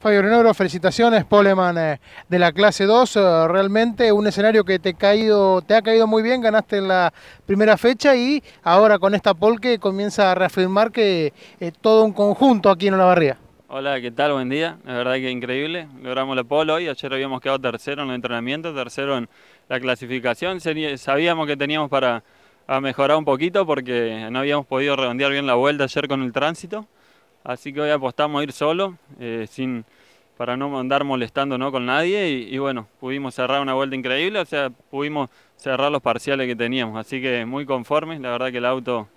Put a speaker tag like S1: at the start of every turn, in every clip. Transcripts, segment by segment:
S1: Fabio Renoro, felicitaciones, Poleman eh, de la clase 2. Eh, realmente un escenario que te, caído, te ha caído muy bien, ganaste la primera fecha y ahora con esta pol que comienza a reafirmar que es eh, todo un conjunto aquí en Olavarría.
S2: Hola, ¿qué tal? Buen día. La verdad que increíble. Logramos la pole hoy. Ayer habíamos quedado tercero en el entrenamiento, tercero en la clasificación. Sabíamos que teníamos para mejorar un poquito porque no habíamos podido redondear bien la vuelta ayer con el tránsito. Así que hoy apostamos a ir solo, eh, para no andar molestando ¿no? con nadie. Y, bueno, pudimos cerrar una vuelta increíble, o sea, pudimos cerrar los parciales que teníamos. Así que muy conformes, la verdad que el auto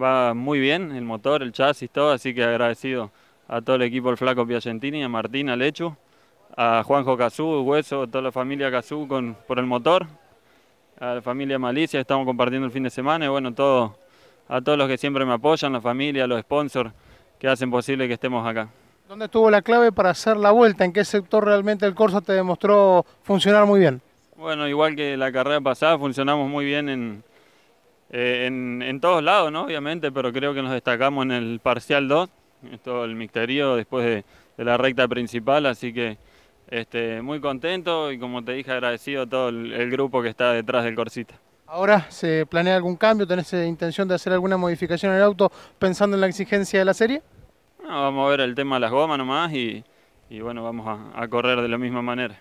S2: va muy bien, el motor, el chasis, todo. Así que agradecido a todo el equipo, el flaco Piacentini, a Martín, a Lechu, a Juanjo Cazú, Hueso, toda la familia Cazú por el motor, a la familia Malicia, estamos compartiendo el fin de semana y bueno, todo, a todos los que siempre me apoyan, la familia, los sponsors que hacen posible que estemos acá.
S1: ¿Dónde estuvo la clave para hacer la vuelta? ¿En qué sector realmente el Corsa te demostró funcionar muy bien?
S2: Bueno, igual que la carrera pasada, funcionamos muy bien en, eh, en, todos lados, ¿no? Obviamente, pero creo que nos destacamos en el parcial 2, todo el misterio después de, la recta principal, así que este, muy contento y como te dije, agradecido a todo el, grupo que está detrás del Corsita.
S1: Ahora, ¿se planea algún cambio? ¿Tenés eh, intención de hacer alguna modificación en el auto pensando en la exigencia de la serie?
S2: Ah, vamos a ver el tema de las gomas nomás y, bueno, vamos a, correr de la misma manera.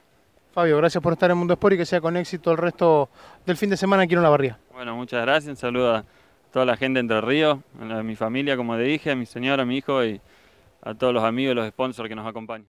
S1: Fabio, gracias por estar en Mundo Sport y que sea con éxito el resto del fin de semana aquí en La Barría.
S2: Bueno, muchas gracias, un saludo a toda la gente de Entre Ríos, a, mi familia, como te dije, a mi señora, a mi hijo y a todos los amigos y los sponsors que nos acompañan.